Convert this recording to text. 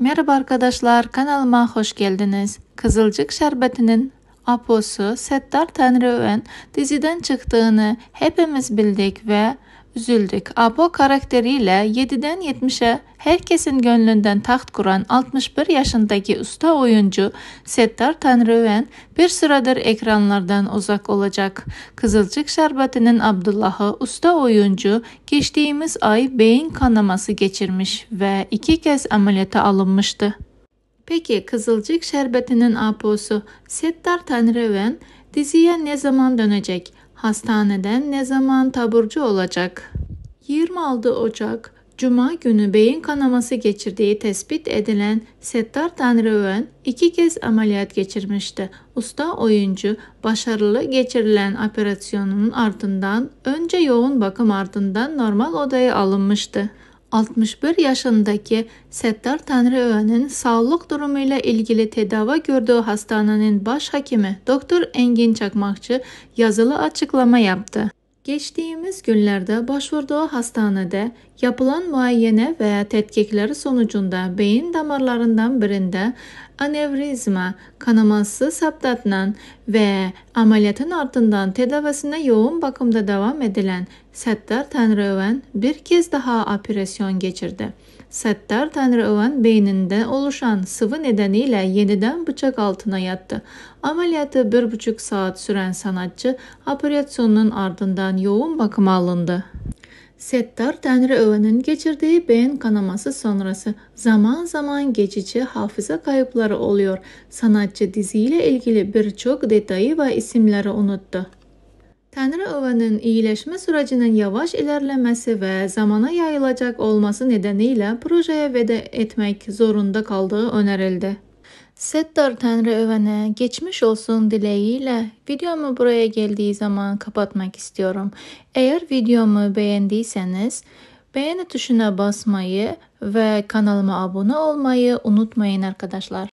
Merhaba arkadaşlar, kanalıma hoş geldiniz. Kızılcık Şerbeti'nin aposu Settar Tanrıöven diziden çıktığını hepimiz bildik ve üzüldük. Apo karakteriyle 7'den 70'e herkesin gönlünden taht kuran 61 yaşındaki usta oyuncu Settar Tanrıven bir süredir ekranlardan uzak olacak. Kızılcık Şerbeti'nin Abdullah'ı usta oyuncu geçtiğimiz ay beyin kanaması geçirmiş ve iki kez ameliyata alınmıştı. Peki Kızılcık Şerbeti'nin Apo'su Settar Tanrıven diziye ne zaman dönecek? Hastaneden ne zaman taburcu olacak? 26 Ocak Cuma günü beyin kanaması geçirdiği tespit edilen Settar Tanrıöğen iki kez ameliyat geçirmişti. Usta oyuncu başarılı geçirilen operasyonun ardından önce yoğun bakım ardından normal odaya alınmıştı. 61 yaşındaki Settar Tanrıoğlu'nun sağlık durumuyla ilgili tedavi gördüğü hastanenin baş hakimi Doktor Engin Çakmakçı yazılı açıklama yaptı. Geçtiğimiz günlerde başvurduğu hastanede yapılan muayene veya tetkikleri sonucunda beyin damarlarından birinde anevrizma, kanaması saptatılan ve ameliyatın ardından tedavisine yoğun bakımda devam edilen Settar Tanrıöven bir kez daha operasyon geçirdi. Settar Tanrıöven beyninde oluşan sıvı nedeniyle yeniden bıçak altına yattı. Ameliyatı bir buçuk saat süren sanatçı operasyonun ardından yoğun bakıma alındı. Settar Tanrı öğünün geçirdiği beyin kanaması sonrası zaman zaman geçici hafıza kayıpları oluyor. Sanatçı diziyle ilgili birçok detayı ve isimleri unuttu. Tanrı övenin iyileşme sürecinin yavaş ilerlemesi ve zamana yayılacak olması nedeniyle projeye veda etmek zorunda kaldığı önerildi. Settar Tanrı övene geçmiş olsun dileğiyle videomu buraya geldiği zaman kapatmak istiyorum. Eğer videomu beğendiyseniz beğeni tuşuna basmayı ve kanalıma abone olmayı unutmayın arkadaşlar.